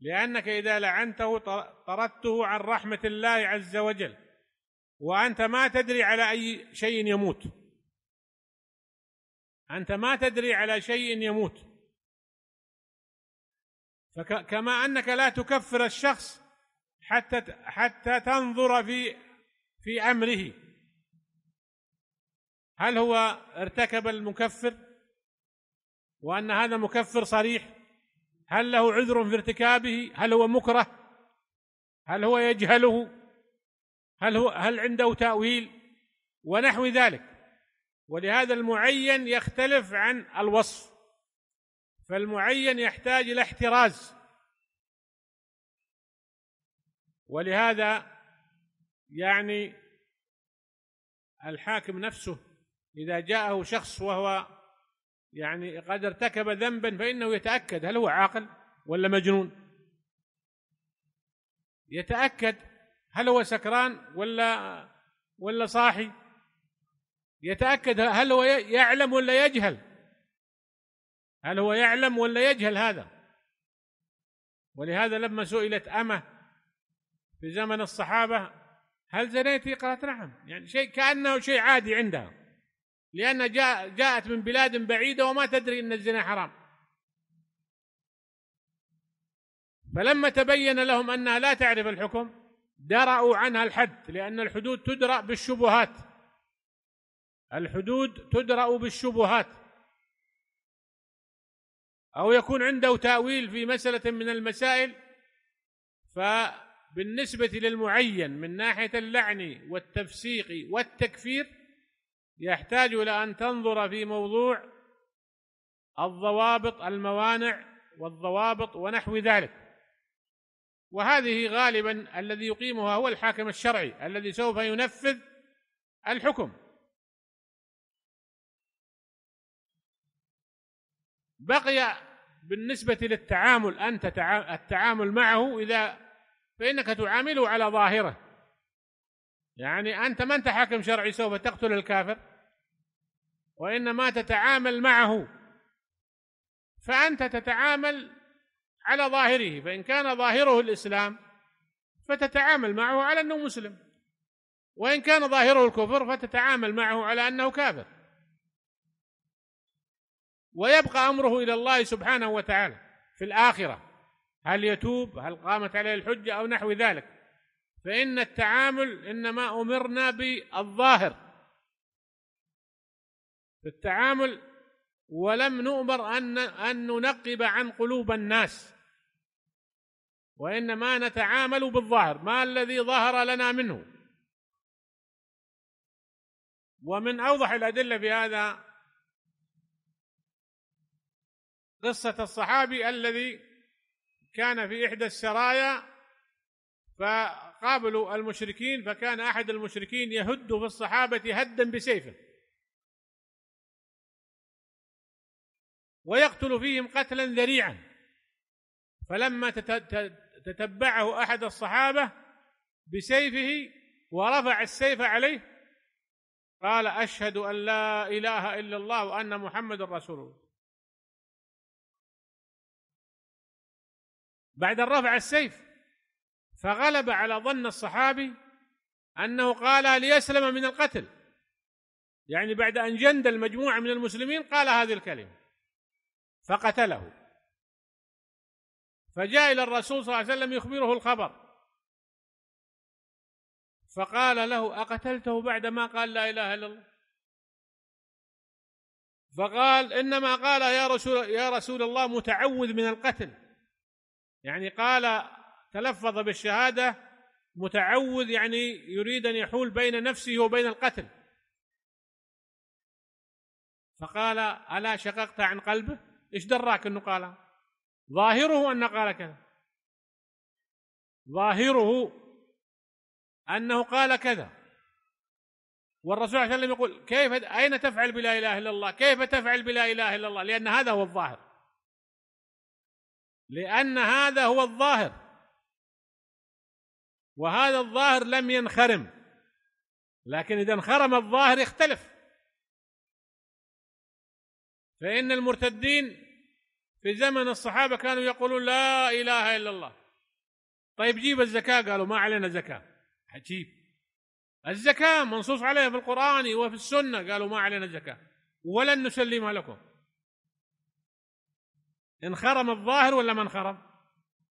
لانك اذا لعنته طردته عن رحمه الله عز وجل وانت ما تدري على اي شيء يموت انت ما تدري على شيء يموت فكما انك لا تكفر الشخص حتى حتى تنظر في في امره هل هو ارتكب المكفر وأن هذا مكفر صريح هل له عذر في ارتكابه هل هو مكره هل هو يجهله هل هو هل عنده تأويل ونحو ذلك ولهذا المعين يختلف عن الوصف فالمعين يحتاج إلى احتراز ولهذا يعني الحاكم نفسه إذا جاءه شخص وهو يعني قد ارتكب ذنبا فإنه يتأكد هل هو عاقل ولا مجنون يتأكد هل هو سكران ولا ولا صاحي يتأكد هل هو يعلم ولا يجهل هل هو يعلم ولا يجهل هذا ولهذا لما سئلت أمه في زمن الصحابة هل زنيتي قالت نعم يعني شيء كأنه شيء عادي عندها لأن جاء جاءت من بلاد بعيدة وما تدري أن الزنا حرام فلما تبين لهم أنها لا تعرف الحكم درأوا عنها الحد لأن الحدود تدرأ بالشبهات الحدود تدرأ بالشبهات أو يكون عنده تأويل في مسألة من المسائل فبالنسبة للمعين من ناحية اللعن والتفسيق والتكفير يحتاج إلى أن تنظر في موضوع الضوابط الموانع والضوابط ونحو ذلك وهذه غالبا الذي يقيمها هو الحاكم الشرعي الذي سوف ينفذ الحكم بقي بالنسبة للتعامل أنت التعامل معه إذا فإنك تعامله على ظاهره يعني أنت ما أنت حاكم شرعي سوف تقتل الكافر وانما تتعامل معه فانت تتعامل على ظاهره فان كان ظاهره الاسلام فتتعامل معه على انه مسلم وان كان ظاهره الكفر فتتعامل معه على انه كافر ويبقى امره الى الله سبحانه وتعالى في الاخره هل يتوب هل قامت عليه الحجه او نحو ذلك فان التعامل انما امرنا بالظاهر في التعامل ولم نؤمر أن أن ننقب عن قلوب الناس وإنما نتعامل بالظاهر ما الذي ظهر لنا منه ومن أوضح الأدلة في هذا قصة الصحابي الذي كان في إحدى السرايا فقابلوا المشركين فكان أحد المشركين يهد في الصحابة هدا بسيفه ويقتل فيهم قتلا ذريعا فلما تتبعه احد الصحابه بسيفه ورفع السيف عليه قال اشهد ان لا اله الا الله وان محمد رسول الله بعد ان رفع السيف فغلب على ظن الصحابي انه قال ليسلم من القتل يعني بعد ان جند المجموعه من المسلمين قال هذه الكلمه فقتله فجاء إلى الرسول صلى الله عليه وسلم يخبره الخبر فقال له أقتلته بعدما قال لا إله إلا الله فقال إنما قال يا رسول, يا رسول الله متعوذ من القتل يعني قال تلفظ بالشهادة متعوذ يعني يريد أن يحول بين نفسه وبين القتل فقال ألا شققت عن قلبه ايش دراك انه قالها ظاهره انه قال كذا ظاهره انه قال كذا والرسول صلى الله عليه وسلم يقول كيف اين تفعل بلا اله الا الله؟ كيف تفعل بلا اله الا الله؟ لان هذا هو الظاهر لان هذا هو الظاهر وهذا الظاهر لم ينخرم لكن اذا انخرم الظاهر يختلف فإن المرتدين في زمن الصحابة كانوا يقولون لا إله إلا الله طيب جيب الزكاة قالوا ما علينا زكاة عجيب الزكاة منصوص عليها في القرآن وفي السنة قالوا ما علينا زكاة ولن نسلمها لكم انخرم الظاهر ولا ما انخرم؟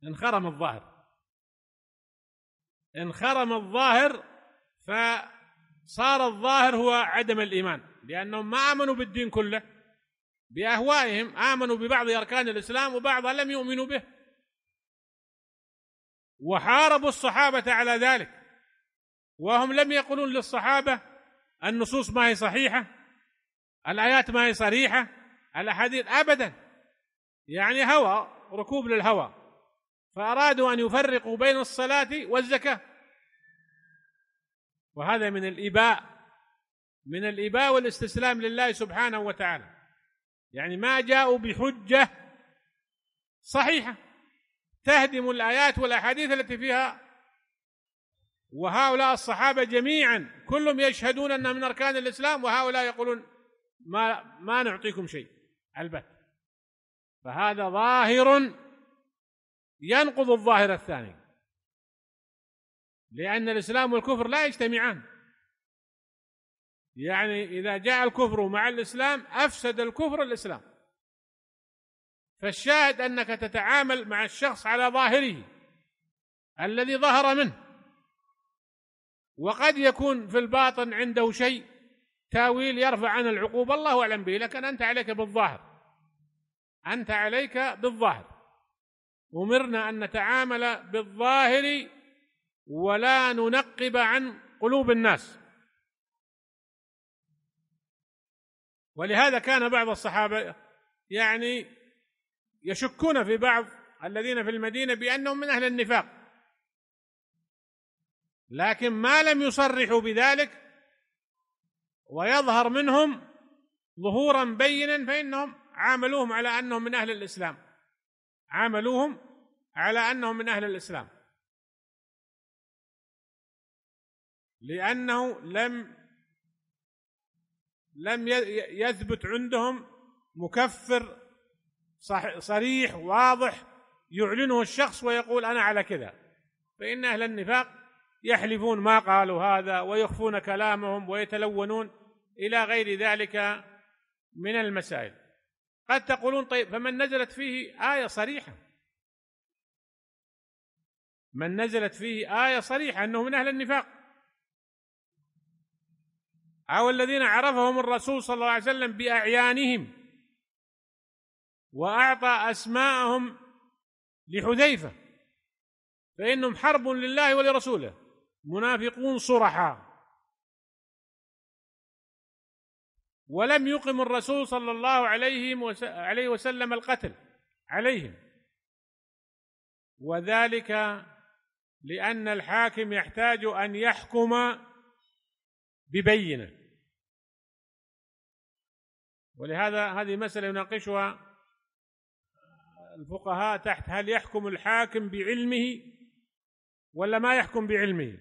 انخرم الظاهر انخرم الظاهر فصار الظاهر هو عدم الإيمان لأنهم ما آمنوا بالدين كله باهوائهم امنوا ببعض اركان الاسلام وبعضها لم يؤمنوا به وحاربوا الصحابه على ذلك وهم لم يقولون للصحابه النصوص ما هي صحيحه الايات ما هي صريحه الاحاديث ابدا يعني هوى ركوب للهوى فارادوا ان يفرقوا بين الصلاه والزكاه وهذا من الاباء من الاباء والاستسلام لله سبحانه وتعالى يعني ما جاءوا بحجة صحيحة تهدم الآيات والأحاديث التي فيها وهؤلاء الصحابة جميعا كلهم يشهدون أنها من أركان الإسلام وهؤلاء يقولون ما ما نعطيكم شيء البت فهذا ظاهر ينقض الظاهر الثاني لأن الإسلام والكفر لا يجتمعان يعني إذا جاء الكفر مع الإسلام أفسد الكفر الإسلام فالشاهد أنك تتعامل مع الشخص على ظاهره الذي ظهر منه وقد يكون في الباطن عنده شيء تاويل يرفع عن العقوبة الله أعلم به لكن أنت عليك بالظاهر أنت عليك بالظاهر أمرنا أن نتعامل بالظاهر ولا ننقب عن قلوب الناس ولهذا كان بعض الصحابه يعني يشكون في بعض الذين في المدينه بانهم من اهل النفاق لكن ما لم يصرحوا بذلك ويظهر منهم ظهورا بينا فانهم عاملوهم على انهم من اهل الاسلام عاملوهم على انهم من اهل الاسلام لانه لم لم يثبت عندهم مكفر صريح واضح يعلنه الشخص ويقول انا على كذا فان اهل النفاق يحلفون ما قالوا هذا ويخفون كلامهم ويتلونون الى غير ذلك من المسائل قد تقولون طيب فمن نزلت فيه ايه صريحه من نزلت فيه ايه صريحه انه من اهل النفاق أو الذين عرفهم الرسول صلى الله عليه وسلم بأعيانهم وأعطى أسماءهم لحذيفة فإنهم حرب لله ولرسوله منافقون صرحا ولم يقم الرسول صلى الله عليه عليه وسلم القتل عليهم وذلك لأن الحاكم يحتاج أن يحكم ببينه ولهذا هذه مسألة يناقشها الفقهاء تحت هل يحكم الحاكم بعلمه ولا ما يحكم بعلمه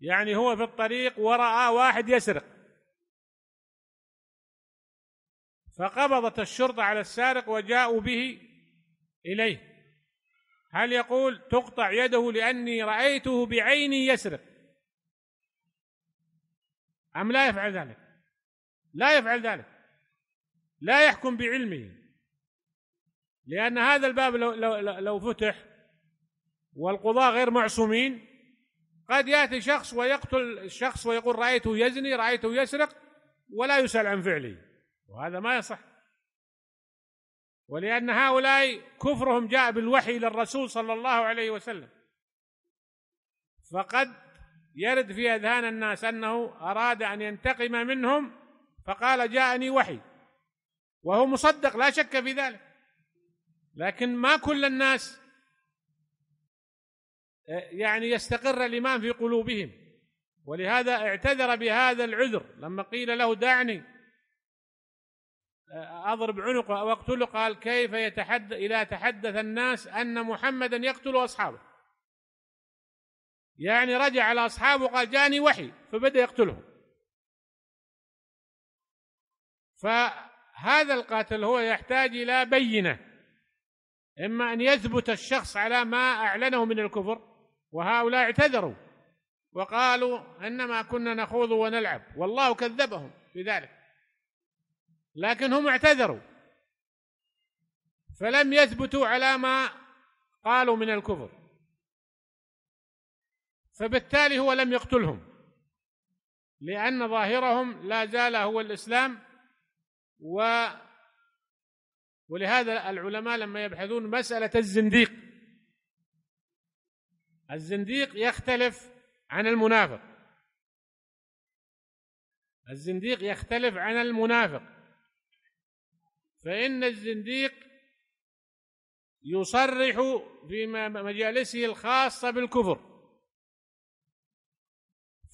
يعني هو في الطريق ورأى واحد يسرق فقبضت الشرطة على السارق وجاءوا به إليه هل يقول تقطع يده لأني رأيته بعيني يسرق أم لا يفعل ذلك لا يفعل ذلك لا يحكم بعلمه لأن هذا الباب لو لو لو فتح والقضاة غير معصومين قد يأتي شخص ويقتل الشخص ويقول رأيته يزني رأيته يسرق ولا يسأل عن فعله وهذا ما يصح ولأن هؤلاء كفرهم جاء بالوحي للرسول صلى الله عليه وسلم فقد يرد في اذهان الناس انه اراد ان ينتقم منهم فقال جاءني وحي وهو مصدق لا شك في ذلك لكن ما كل الناس آه، يعني يستقر الايمان في قلوبهم ولهذا اعتذر بهذا العذر لما قيل له دعني آه، اضرب عنقه او اقتله قال كيف يتحدث اذا تحدث الناس ان محمدا يقتل اصحابه يعني رجع على أصحابه وقال جاني وحي فبدأ يقتلهم فهذا القاتل هو يحتاج إلى بينة إما أن يثبت الشخص على ما أعلنه من الكفر وهؤلاء اعتذروا وقالوا إنما كنا نخوض ونلعب والله كذبهم بذلك لكن هم اعتذروا فلم يثبتوا على ما قالوا من الكفر فبالتالي هو لم يقتلهم لأن ظاهرهم لا زال هو الإسلام و ولهذا العلماء لما يبحثون مسألة الزنديق الزنديق يختلف عن المنافق الزنديق يختلف عن المنافق فإن الزنديق يصرح في مجالسه الخاصة بالكفر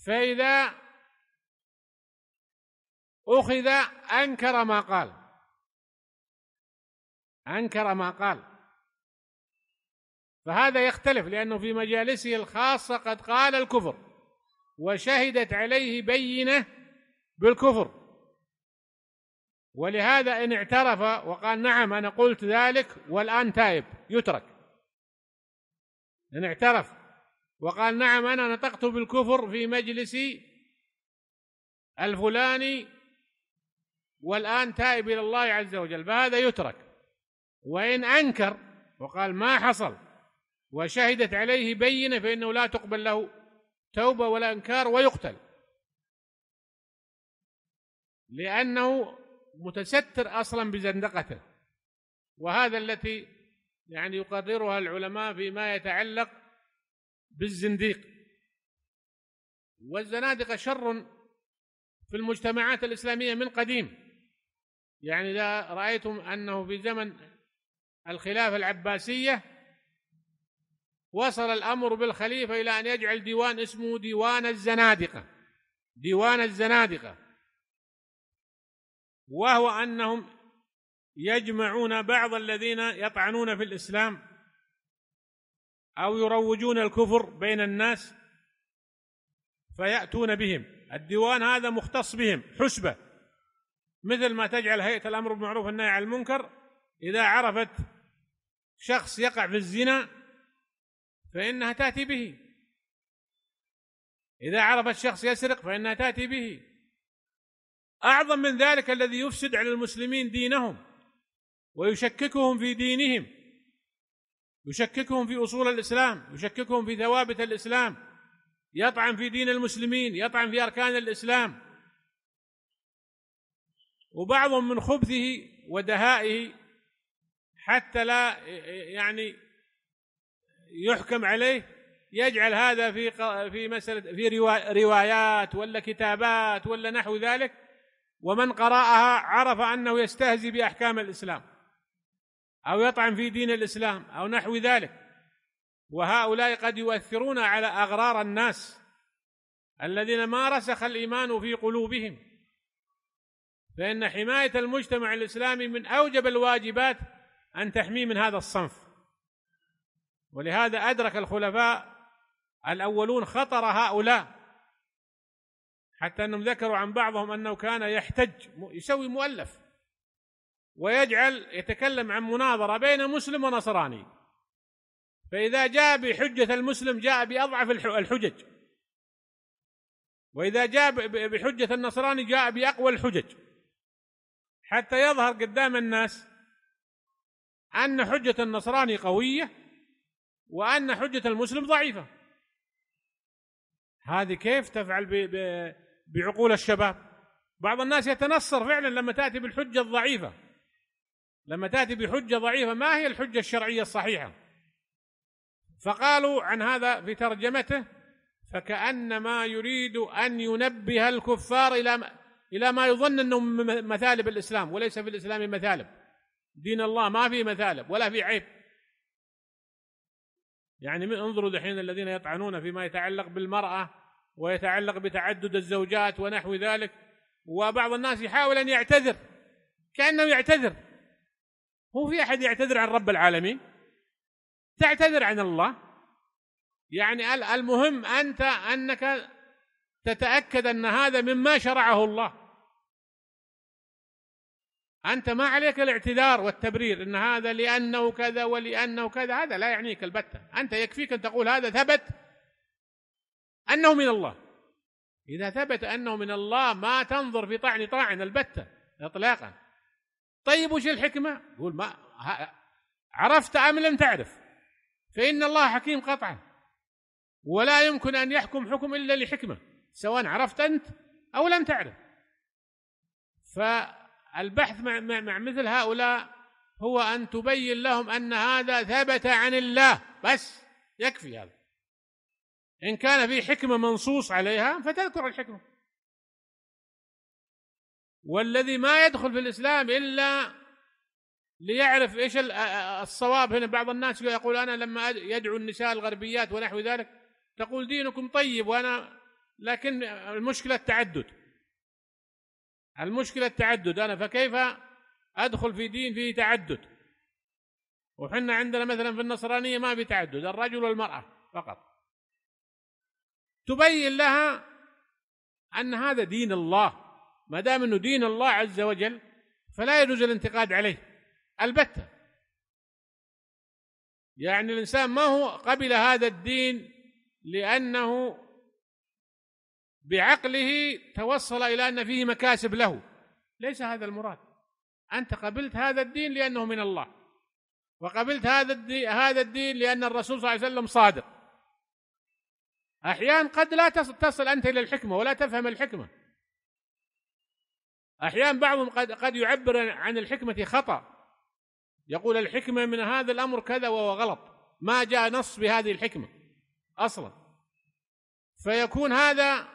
فإذا أخذ أنكر ما قال أنكر ما قال فهذا يختلف لأنه في مجالسه الخاصة قد قال الكفر وشهدت عليه بينة بالكفر ولهذا إن اعترف وقال نعم أنا قلت ذلك والآن تائب يترك إن اعترف وقال نعم أنا نطقت بالكفر في مجلسي الفلاني والآن تائب إلى الله عز وجل فهذا يترك وإن أنكر وقال ما حصل وشهدت عليه بينة فإنه لا تقبل له توبة ولا إنكار ويقتل لأنه متستر أصلا بزندقته وهذا التي يعني يقررها العلماء فيما يتعلق بالزنديق والزنادقة شر في المجتمعات الإسلامية من قديم يعني إذا رأيتم أنه في زمن الخلافة العباسية وصل الأمر بالخليفة إلى أن يجعل ديوان اسمه ديوان الزنادقة ديوان الزنادقة وهو أنهم يجمعون بعض الذين يطعنون في الإسلام أو يروجون الكفر بين الناس فيأتون بهم الديوان هذا مختص بهم حسبة مثل ما تجعل هيئة الأمر بالمعروف والنهي عن المنكر إذا عرفت شخص يقع في الزنا فإنها تأتي به إذا عرفت شخص يسرق فإنها تأتي به أعظم من ذلك الذي يفسد على المسلمين دينهم ويشككهم في دينهم يشككهم في اصول الاسلام يشككهم في ثوابت الاسلام يطعن في دين المسلمين يطعن في اركان الاسلام وبعضهم من خبثه ودهائه حتى لا يعني يحكم عليه يجعل هذا في في مساله في روايات ولا كتابات ولا نحو ذلك ومن قرأها عرف انه يستهزي باحكام الاسلام أو يطعن في دين الإسلام أو نحو ذلك وهؤلاء قد يؤثرون على أغرار الناس الذين ما رسخ الإيمان في قلوبهم فإن حماية المجتمع الإسلامي من أوجب الواجبات أن تحميه من هذا الصنف ولهذا أدرك الخلفاء الأولون خطر هؤلاء حتى أنهم ذكروا عن بعضهم أنه كان يحتج يسوي مؤلف ويجعل يتكلم عن مناظرة بين مسلم ونصراني فإذا جاء بحجة المسلم جاء بأضعف الحجج وإذا جاء بحجة النصراني جاء بأقوى الحجج حتى يظهر قدام الناس أن حجة النصراني قوية وأن حجة المسلم ضعيفة هذه كيف تفعل بعقول الشباب بعض الناس يتنصر فعلا لما تأتي بالحجة الضعيفة لما تأتي بحجة ضعيفة ما هي الحجة الشرعية الصحيحة فقالوا عن هذا في ترجمته فكأنما يريد أن ينبه الكفار إلى إلى ما يظن أنه مثالب الإسلام وليس في الإسلام مثالب دين الله ما في مثالب ولا في عيب يعني من انظروا دحين الذين يطعنون فيما يتعلق بالمرأة ويتعلق بتعدد الزوجات ونحو ذلك وبعض الناس يحاول أن يعتذر كأنه يعتذر هو في احد يعتذر عن رب العالمين تعتذر عن الله يعني المهم انت انك تتاكد ان هذا مما شرعه الله انت ما عليك الاعتذار والتبرير ان هذا لانه كذا ولانه كذا هذا لا يعنيك البته انت يكفيك ان تقول هذا ثبت انه من الله اذا ثبت انه من الله ما تنظر في طعن طاعن البته اطلاقا طيب وش الحكمه يقول ما عرفت ام لم تعرف فان الله حكيم قطعا ولا يمكن ان يحكم حكم الا لحكمه سواء عرفت انت او لم تعرف فالبحث مع, مع, مع مثل هؤلاء هو ان تبين لهم ان هذا ثبت عن الله بس يكفي هذا ان كان في حكمه منصوص عليها فتذكر الحكمه والذي ما يدخل في الإسلام إلا ليعرف إيش الصواب هنا بعض الناس يقول أنا لما يدعو النساء الغربيات ونحو ذلك تقول دينكم طيب وأنا لكن المشكلة التعدد المشكلة التعدد أنا فكيف أدخل في دين فيه تعدد وحنا عندنا مثلا في النصرانية ما في تعدد الرجل والمرأة فقط تبين لها أن هذا دين الله ما دام انه دين الله عز وجل فلا يجوز الانتقاد عليه البته يعني الانسان ما هو قبل هذا الدين لانه بعقله توصل الى ان فيه مكاسب له ليس هذا المراد انت قبلت هذا الدين لانه من الله وقبلت هذا الدين هذا الدين لان الرسول صلى الله عليه وسلم صادق احيانا قد لا تصل انت الى الحكمه ولا تفهم الحكمه أحيانا بعضهم قد قد يعبر عن الحكمة خطأ يقول الحكمة من هذا الأمر كذا وهو غلط ما جاء نص بهذه الحكمة أصلا فيكون هذا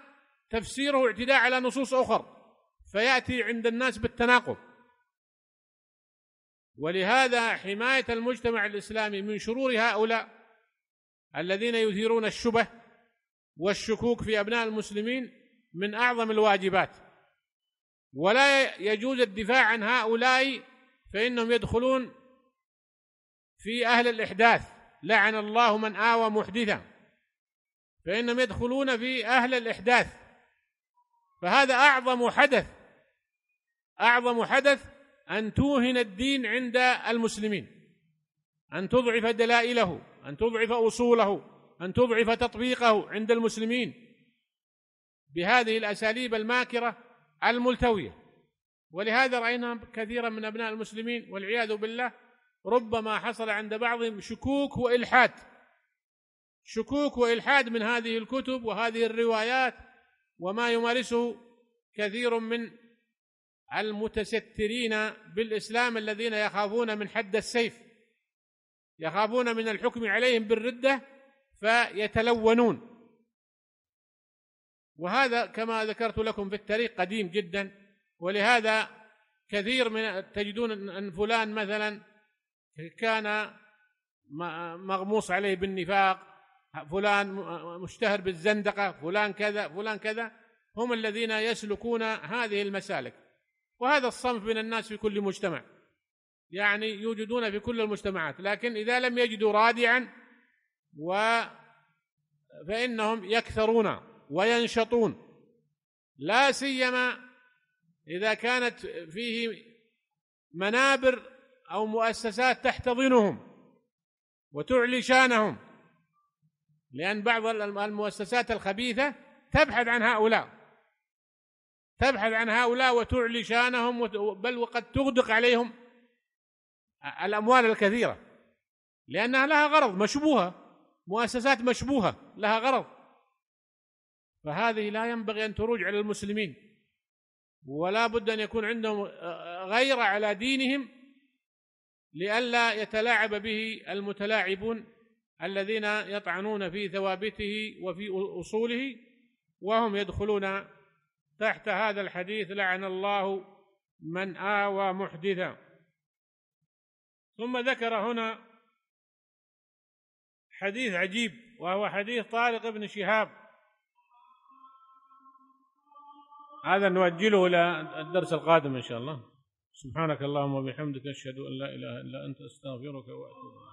تفسيره اعتداء على نصوص أخرى فيأتي عند الناس بالتناقض ولهذا حماية المجتمع الإسلامي من شرور هؤلاء الذين يثيرون الشبه والشكوك في أبناء المسلمين من أعظم الواجبات ولا يجوز الدفاع عن هؤلاء فإنهم يدخلون في أهل الإحداث لعن الله من آوى محدثا فإنهم يدخلون في أهل الإحداث فهذا أعظم حدث أعظم حدث أن توهن الدين عند المسلمين أن تضعف دلائله أن تضعف أصوله أن تضعف تطبيقه عند المسلمين بهذه الأساليب الماكرة الملتويه ولهذا راينا كثيرا من ابناء المسلمين والعياذ بالله ربما حصل عند بعضهم شكوك والحاد شكوك والحاد من هذه الكتب وهذه الروايات وما يمارسه كثير من المتسترين بالاسلام الذين يخافون من حد السيف يخافون من الحكم عليهم بالرده فيتلونون وهذا كما ذكرت لكم في التاريخ قديم جدا ولهذا كثير من تجدون ان فلان مثلا كان مغموص عليه بالنفاق فلان مشتهر بالزندقه فلان كذا فلان كذا هم الذين يسلكون هذه المسالك وهذا الصنف من الناس في كل مجتمع يعني يوجدون في كل المجتمعات لكن اذا لم يجدوا رادعا و فانهم يكثرون وينشطون لا سيما اذا كانت فيه منابر او مؤسسات تحتضنهم وتعلي شانهم لان بعض المؤسسات الخبيثه تبحث عن هؤلاء تبحث عن هؤلاء وتعلي شانهم بل وقد تغدق عليهم الاموال الكثيره لانها لها غرض مشبوهه مؤسسات مشبوهه لها غرض فهذه لا ينبغي أن تروج على المسلمين ولا بد أن يكون عندهم غيرة على دينهم لئلا يتلاعب به المتلاعبون الذين يطعنون في ثوابته وفي أصوله وهم يدخلون تحت هذا الحديث لعن الله من آوى محدثا ثم ذكر هنا حديث عجيب وهو حديث طارق بن شهاب هذا نؤجله الى الدرس القادم ان شاء الله سبحانك اللهم وبحمدك اشهد ان لا اله الا انت استغفرك واتوب اليك